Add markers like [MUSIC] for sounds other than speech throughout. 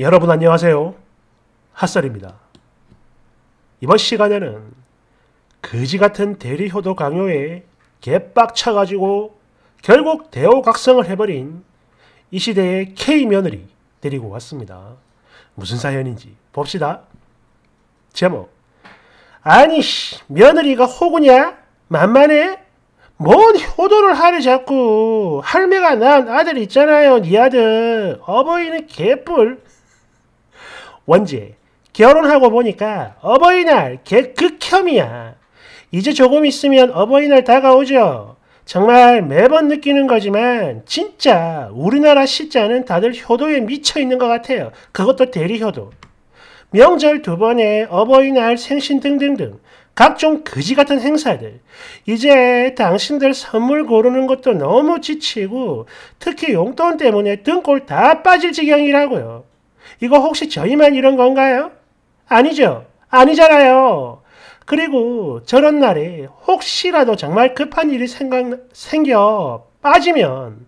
여러분 안녕하세요. 핫설입니다. 이번 시간에는 거지 같은 대리 효도 강요에 개빡쳐가지고 결국 대오각성을 해버린 이 시대의 K 며느리 데리고 왔습니다. 무슨 사연인지 봅시다. 제목 아니 씨 며느리가 호구냐? 만만해? 뭔 효도를 하래 자꾸 할매가 낳은 아들 있잖아요 네 아들 어버이는 개뿔 원지 결혼하고 보니까 어버이날 개극혐이야. 그 이제 조금 있으면 어버이날 다가오죠. 정말 매번 느끼는 거지만 진짜 우리나라 시자는 다들 효도에 미쳐 있는 것 같아요. 그것도 대리 효도. 명절 두 번에 어버이날 생신 등등등 각종 거지 같은 행사들. 이제 당신들 선물 고르는 것도 너무 지치고 특히 용돈 때문에 등골 다 빠질 지경이라고요. 이거 혹시 저희만 이런 건가요? 아니죠. 아니잖아요. 그리고 저런 날에 혹시라도 정말 급한 일이 생각, 생겨 빠지면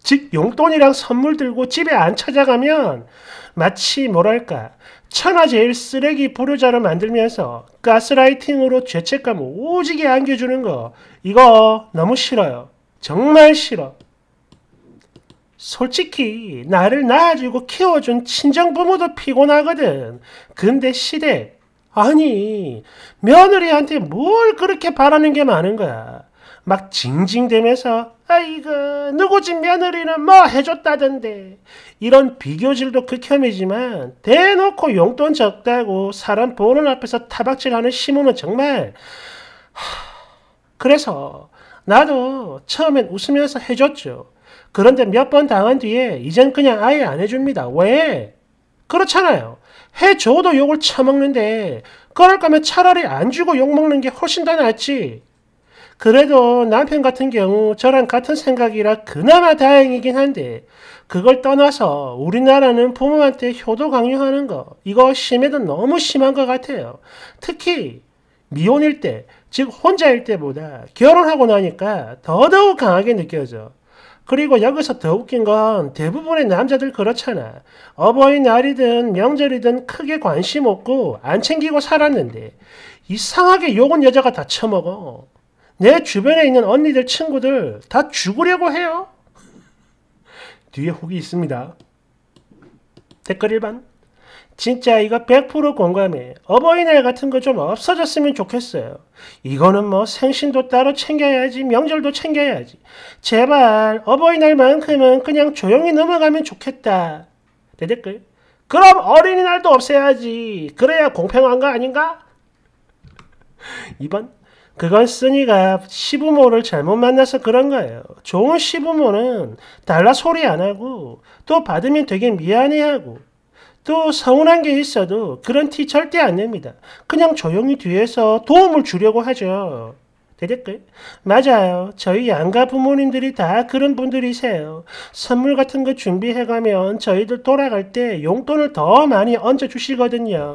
즉 용돈이랑 선물 들고 집에 안 찾아가면 마치 뭐랄까 천하제일 쓰레기 보류자로 만들면서 가스라이팅으로 죄책감 오지게 안겨주는 거 이거 너무 싫어요. 정말 싫어. 솔직히 나를 낳아주고 키워준 친정부모도 피곤하거든. 근데 시댁, 아니 며느리한테 뭘 그렇게 바라는 게 많은 거야. 막 징징대면서 아이고 누구 집 며느리는 뭐 해줬다던데 이런 비교질도 극혐이지만 대놓고 용돈 적다고 사람 보는 앞에서 타박질하는 시무는 정말 하... 그래서 나도 처음엔 웃으면서 해줬죠. 그런데 몇 번 당한 뒤에 이젠 그냥 아예 안 해줍니다. 왜? 그렇잖아요. 해줘도 욕을 처먹는데 그럴 거면 차라리 안 주고 욕먹는 게 훨씬 더 낫지. 그래도 남편 같은 경우 저랑 같은 생각이라 그나마 다행이긴 한데 그걸 떠나서 우리나라는 부모한테 효도 강요하는 거 이거 심해도 너무 심한 것 같아요. 특히 미혼일 때, 즉 혼자일 때보다 결혼하고 나니까 더더욱 강하게 느껴져. 그리고 여기서 더 웃긴 건 대부분의 남자들 그렇잖아. 어버이날이든 명절이든 크게 관심 없고 안 챙기고 살았는데 이상하게 욕은 여자가 다 처먹어. 내 주변에 있는 언니들 친구들 다 죽으려고 해요. 뒤에 혹이 있습니다. 댓글 1번. 진짜 이거 100%공감해 어버이날 같은 거 좀 없어졌으면 좋겠어요. 이거는 뭐 생신도 따로 챙겨야지, 명절도 챙겨야지. 제발 어버이날만큼은 그냥 조용히 넘어가면 좋겠다. 내 댓글. 그럼 어린이날도 없애야지. 그래야 공평한 거 아닌가? 2번. 그건 쓰니가 시부모를 잘못 만나서 그런 거예요. 좋은 시부모는 달라 소리 안 하고 또 받으면 되게 미안해하고 또 서운한 게 있어도 그런 티 절대 안 냅니다. 그냥 조용히 뒤에서 도움을 주려고 하죠. 겠댓요 맞아요. 저희 양가 부모님들이 다 그런 분들이세요. 선물 같은 거 준비해가면 저희들 돌아갈 때 용돈을 더 많이 얹어주시거든요.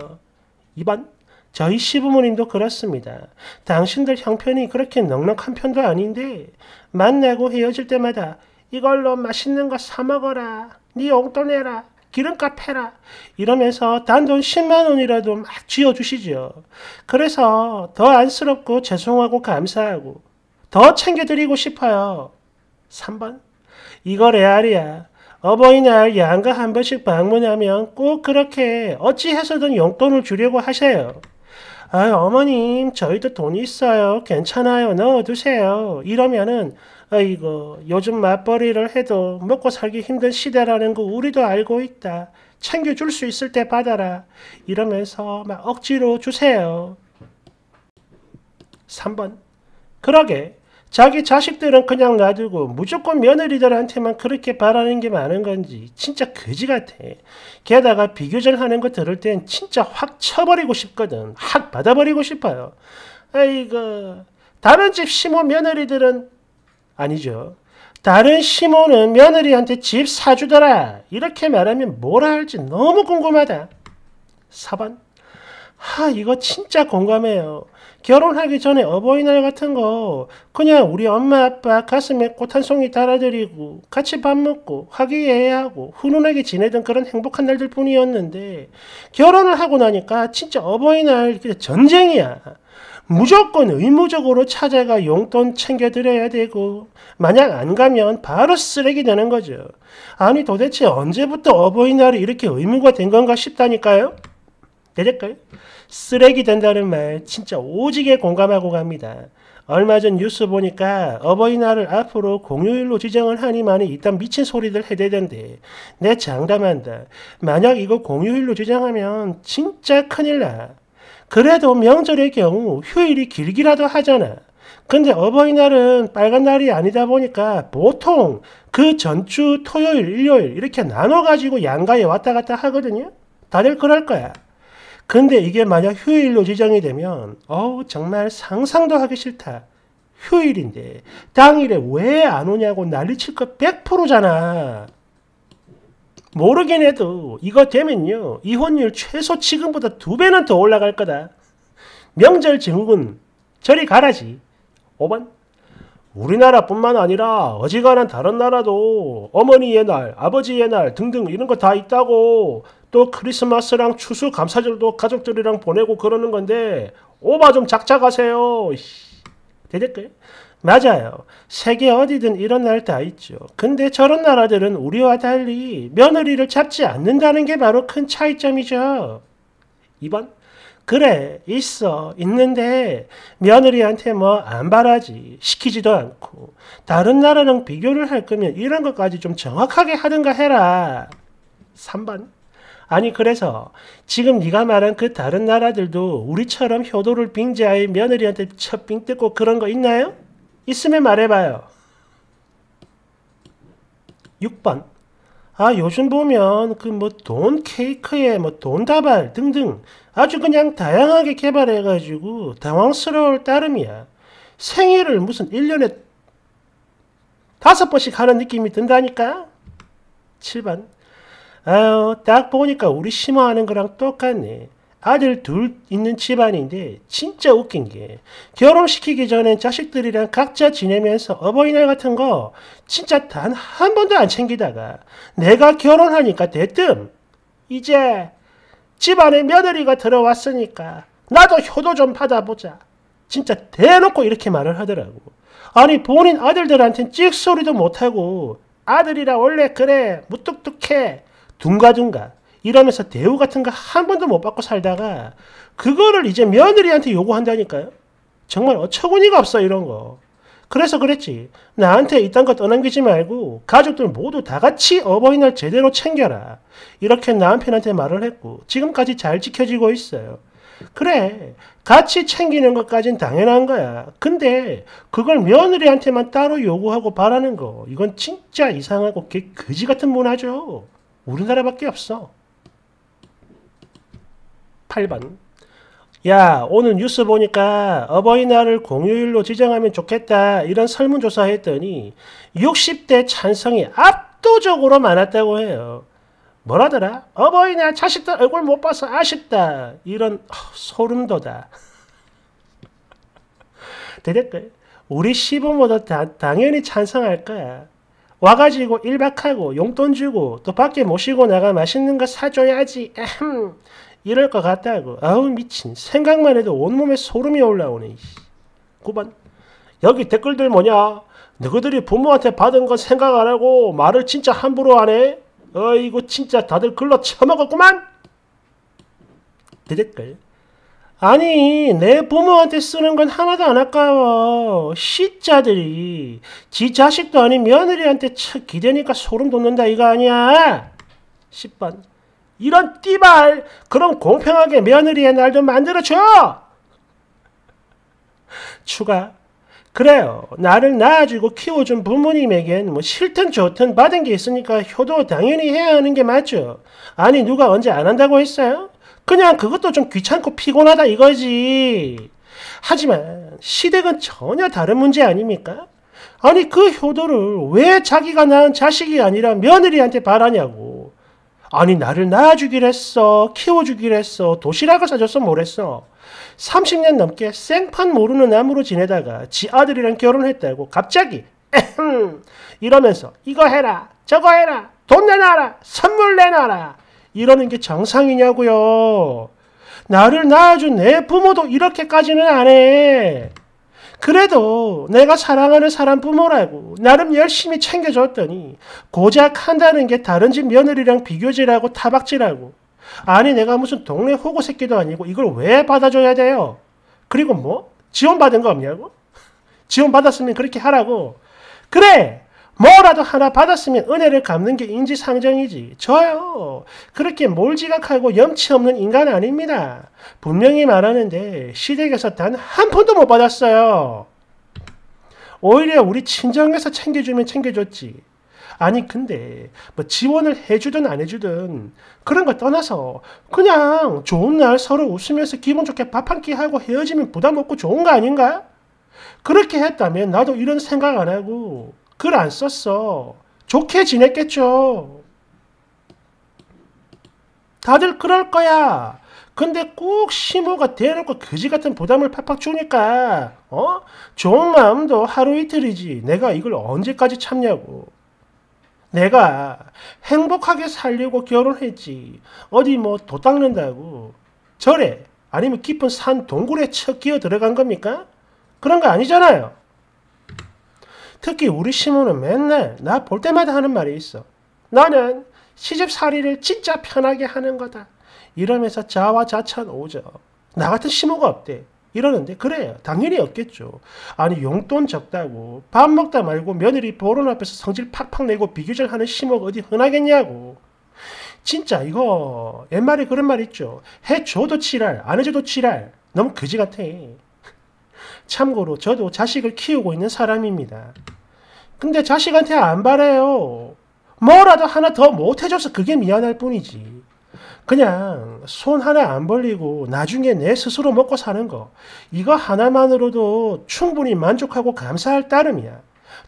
2번. 저희 시부모님도 그렇습니다. 당신들 형편이 그렇게 넉넉한 편도 아닌데 만나고 헤어질 때마다 이걸로 맛있는 거 사 먹어라. 네 용돈 내라. 기름값 해라 이러면서 단돈 10만 원이라도 막지어주시죠 그래서 더 안쓰럽고 죄송하고 감사하고 더 챙겨드리고 싶어요. 3번 이거 레알이야. 어버이날 양가 한 번씩 방문하면 꼭 그렇게 어찌해서든 용돈을 주려고 하세요. 아, 어머님, 저희도 돈 있어요. 괜찮아요. 넣어두세요. 이러면은 아이고, 요즘 맞벌이를 해도 먹고 살기 힘든 시대라는 거 우리도 알고 있다. 챙겨줄 수 있을 때 받아라. 이러면서 막 억지로 주세요. 3번. 그러게, 자기 자식들은 그냥 놔두고 무조건 며느리들한테만 그렇게 바라는 게 많은 건지 진짜 거지 같아. 게다가 비교전 하는 거 들을 땐 진짜 확 쳐버리고 싶거든. 확 받아버리고 싶어요. 아이고, 다른 집 시모 며느리들은 아니죠. 다른 시몬은 며느리한테 집 사주더라. 이렇게 말하면 뭐라 할지 너무 궁금하다. 4번. 하, 이거 진짜 공감해요. 결혼하기 전에 어버이날 같은 거 그냥 우리 엄마 아빠 가슴에 꽃 한 송이 달아드리고 같이 밥 먹고 화기애애하고 훈훈하게 지내던 그런 행복한 날들 뿐이었는데 결혼을 하고 나니까 진짜 어버이날 전쟁이야. 무조건 의무적으로 찾아가 용돈 챙겨드려야 되고 만약 안 가면 바로 쓰레기 되는 거죠. 아니 도대체 언제부터 어버이날이 이렇게 의무가 된 건가 싶다니까요. 되될까요? 쓰레기 된다는 말 진짜 오지게 공감하고 갑니다. 얼마 전 뉴스 보니까 어버이날을 앞으로 공휴일로 지정을 하니만이 일단 미친 소리들 해대던데 내 장담한다. 만약 이거 공휴일로 지정하면 진짜 큰일 나. 그래도 명절의 경우 휴일이 길기라도 하잖아. 근데 어버이날은 빨간 날이 아니다 보니까 보통 그 전주 토요일, 일요일 이렇게 나눠가지고 양가에 왔다 갔다 하거든요. 다들 그럴 거야. 근데 이게 만약 휴일로 지정이 되면 어우 정말 상상도 하기 싫다. 휴일인데 당일에 왜 안 오냐고 난리칠 거 100%잖아. 모르긴 해도 이거 되면요. 이혼율 최소 지금보다 두 배는 더 올라갈 거다. 명절 증후군 저리 가라지. 5번 우리나라뿐만 아니라 어지간한 다른 나라도 어머니의 날, 아버지의 날 등등 이런 거 다 있다고 또 크리스마스랑 추수 감사절도 가족들이랑 보내고 그러는 건데 오바 좀 작작하세요. 대댓글 맞아요. 세계 어디든 이런 날 다 있죠. 근데 저런 나라들은 우리와 달리 며느리를 잡지 않는다는 게 바로 큰 차이점이죠. 2번. 그래, 있어, 있는데 며느리한테 뭐 안 바라지, 시키지도 않고 다른 나라랑 비교를 할 거면 이런 것까지 좀 정확하게 하든가 해라. 3번. 아니 그래서 지금 네가 말한 그 다른 나라들도 우리처럼 효도를 빙자해 며느리한테 첫빙 뜯고 그런 거 있나요? 있으면 말해봐요. 6번. 아, 요즘 보면 그 뭐 돈 케이크에 뭐 돈 다발 등등 아주 그냥 다양하게 개발해가지고 당황스러울 따름이야. 생일을 무슨 1년에 다섯 번씩 하는 느낌이 든다니까? 7번. 아유, 딱 보니까 우리 심화하는 거랑 똑같네. 아들 둘 있는 집안인데 진짜 웃긴 게 결혼시키기 전엔 자식들이랑 각자 지내면서 어버이날 같은 거 진짜 단 한 번도 안 챙기다가 내가 결혼하니까 대뜸 이제 집안에 며느리가 들어왔으니까 나도 효도 좀 받아보자. 진짜 대놓고 이렇게 말을 하더라고. 아니 본인 아들들한텐 찍소리도 못하고 아들이라 원래 그래 무뚝뚝해 둥가둥가 이러면서 대우 같은 거 한 번도 못 받고 살다가 그거를 이제 며느리한테 요구한다니까요. 정말 어처구니가 없어 이런 거. 그래서 그랬지. 나한테 이딴 거 떠넘기지 말고 가족들 모두 다 같이 어버이날 제대로 챙겨라. 이렇게 남편한테 말을 했고 지금까지 잘 지켜지고 있어요. 그래. 같이 챙기는 것까진 당연한 거야. 근데 그걸 며느리한테만 따로 요구하고 바라는 거. 이건 진짜 이상하고 개 그지 같은 문화죠. 우리나라밖에 없어. 8번 야 오늘 뉴스 보니까 어버이날을 공휴일로 지정하면 좋겠다 이런 설문조사 했더니 60대 찬성이 압도적으로 많았다고 해요. 뭐라더라? 어버이날 자식들 얼굴 못 봐서 아쉽다. 이런 어, 소름돋아. [LAUGHS] 대댓글 우리 시부모도 다, 당연히 찬성할 거야. 와가지고 1박하고 용돈 주고 또 밖에 모시고 나가 맛있는 거 사줘야지. 에흠. 이럴 것 같다고. 아우 미친. 생각만 해도 온몸에 소름이 올라오네. 9번. 여기 댓글들 뭐냐? 너희들이 부모한테 받은 건 생각 안 하고 말을 진짜 함부로 하네? 어이구 진짜 다들 글러 처먹었구만? 대댓글. 아니 내 부모한테 쓰는 건 하나도 안 아까워. 시자들이 지 자식도 아닌 며느리한테 기대니까 소름 돋는다 이거 아니야? 10번. 이런 띠발 그럼 공평하게 며느리의 날좀 만들어줘 추가 그래요. 나를 낳아주고 키워준 부모님에겐 뭐 싫든 좋든 받은 게 있으니까 효도 당연히 해야 하는 게 맞죠. 아니 누가 언제 안 한다고 했어요? 그냥 그것도 좀 귀찮고 피곤하다 이거지. 하지만 시댁은 전혀 다른 문제 아닙니까? 아니 그 효도를 왜 자기가 낳은 자식이 아니라 며느리한테 바라냐고. 아니 나를 낳아주기로 했어 키워주기로 했어 도시락을 사줬어뭘 했어 30년 넘게 생판 모르는 남으로 지내다가 지 아들이랑 결혼했다고 갑자기 에흠 이러면서 이거 해라 저거 해라 돈 내놔라 선물 내놔라 이러는 게 정상이냐고요 나를 낳아준 내 부모도 이렇게까지는 안해 그래도 내가 사랑하는 사람 부모라고 나름 열심히 챙겨줬더니 고작 한다는 게 다른 집 며느리랑 비교질하고 타박질하고 아니 내가 무슨 동네 호구 새끼도 아니고 이걸 왜 받아줘야 돼요? 그리고 뭐? 지원받은 거 없냐고? 지원받았으면 그렇게 하라고. 그래! 뭐라도 하나 받았으면 은혜를 갚는 게 인지상정이지. 저요. 그렇게 몰지각하고 염치 없는 인간 아닙니다. 분명히 말하는데 시댁에서 단 한 푼도 못 받았어요. 오히려 우리 친정에서 챙겨주면 챙겨줬지. 아니 근데 뭐 지원을 해주든 안 해주든 그런 거 떠나서 그냥 좋은 날 서로 웃으면서 기분 좋게 밥 한 끼 하고 헤어지면 부담 없고 좋은 거 아닌가? 그렇게 했다면 나도 이런 생각 안 하고 글안 썼어. 좋게 지냈겠죠. 다들 그럴 거야. 근데 꼭 시모가 대놓고 그지 같은 보담을 팍팍 주니까 어? 좋은 마음도 하루 이틀이지. 내가 이걸 언제까지 참냐고. 내가 행복하게 살려고 결혼했지. 어디 뭐 도닦는다고. 절에 아니면 깊은 산 동굴에 쳐 끼어 들어간 겁니까? 그런 거 아니잖아요. 특히 우리 시모는 맨날 나 볼 때마다 하는 말이 있어. 나는 시집살이를 진짜 편하게 하는 거다. 이러면서 자화자찬 오죠. 나 같은 시모가 없대. 이러는데 그래요. 당연히 없겠죠. 아니 용돈 적다고 밥 먹다 말고 며느리 보론 앞에서 성질 팍팍 내고 비교절하는 시모가 어디 흔하겠냐고. 진짜 이거 옛말에 그런 말 있죠. 해줘도 지랄 안 해줘도 지랄 너무 그지 같아. 참고로 저도 자식을 키우고 있는 사람입니다. 근데 자식한테 안 바래요. 뭐라도 하나 더 못해줘서 그게 미안할 뿐이지. 그냥 손 하나 안 벌리고 나중에 내 스스로 먹고 사는 거 이거 하나만으로도 충분히 만족하고 감사할 따름이야.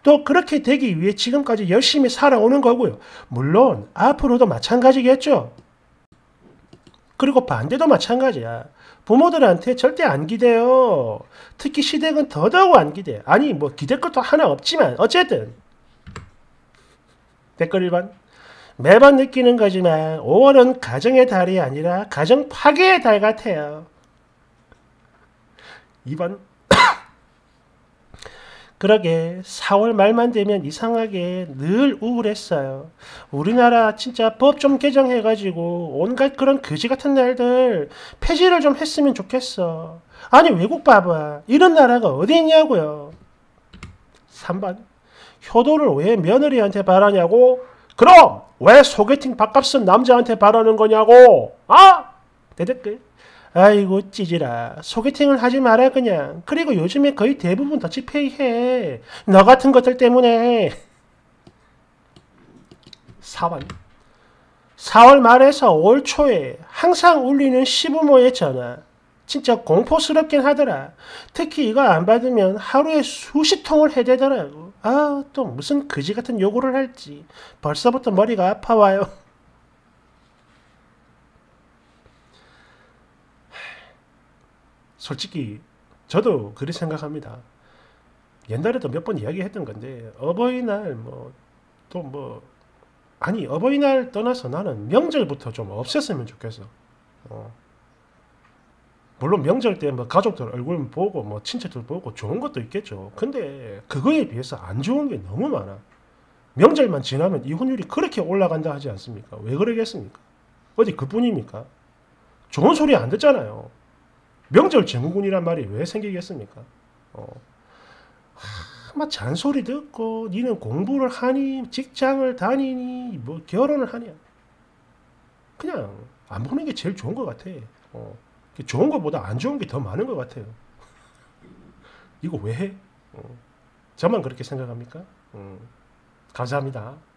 또 그렇게 되기 위해 지금까지 열심히 살아오는 거고요. 물론 앞으로도 마찬가지겠죠. 그리고 반대도 마찬가지야. 부모들한테 절대 안 기대요. 특히 시댁은 더더욱 안 기대. 아니 뭐 기댈 것도 하나 없지만 어쨌든 댓글 1번 매번 느끼는 거지만 5월은 가정의 달이 아니라 가정 파괴의 달 같아요. 2번 그러게 4월 말만 되면 이상하게 늘 우울했어요. 우리나라 진짜 법 좀 개정해가지고 온갖 그런 거지 같은 날들 폐지를 좀 했으면 좋겠어. 아니 외국 봐봐. 이런 나라가 어디 있냐고요. 3번 효도를 왜 며느리한테 바라냐고? 그럼 왜 소개팅 밥값은 남자한테 바라는 거냐고? 아! 대 댓글. 아이고 찌질아 소개팅을 하지 마라 그냥 그리고 요즘에 거의 대부분 더치페이 해너 같은 것들 때문에 4번 4월 말에서 5월 초에 항상 울리는 시부모의 전화 진짜 공포스럽긴 하더라 특히 이거 안 받으면 하루에 수십 통을 해대더라고 아 또 무슨 그지 같은 요구를 할지 벌써부터 머리가 아파와요 솔직히 저도 그렇게 생각합니다. 옛날에도 몇 번 이야기했던 건데 어버이날 뭐 또뭐 뭐 아니 어버이날 떠나서 나는 명절부터 좀 없앴으면 좋겠어. 어. 물론 명절 때 뭐 가족들 얼굴 보고 뭐 친척들 보고 좋은 것도 있겠죠. 근데 그거에 비해서 안 좋은 게 너무 많아. 명절만 지나면 이혼율이 그렇게 올라간다 하지 않습니까? 왜 그러겠습니까? 어디 그뿐입니까? 좋은 소리 안 듣잖아요. 명절 증후군이란 말이 왜 생기겠습니까? 어. 아마 잔소리 듣고 니는 공부를 하니 직장을 다니니 뭐 결혼을 하냐 그냥 안 보는 게 제일 좋은 것 같아 어. 그 좋은 것보다 안 좋은 게 더 많은 것 같아요 이거 왜 해? 어. 저만 그렇게 생각합니까? 음. 감사합니다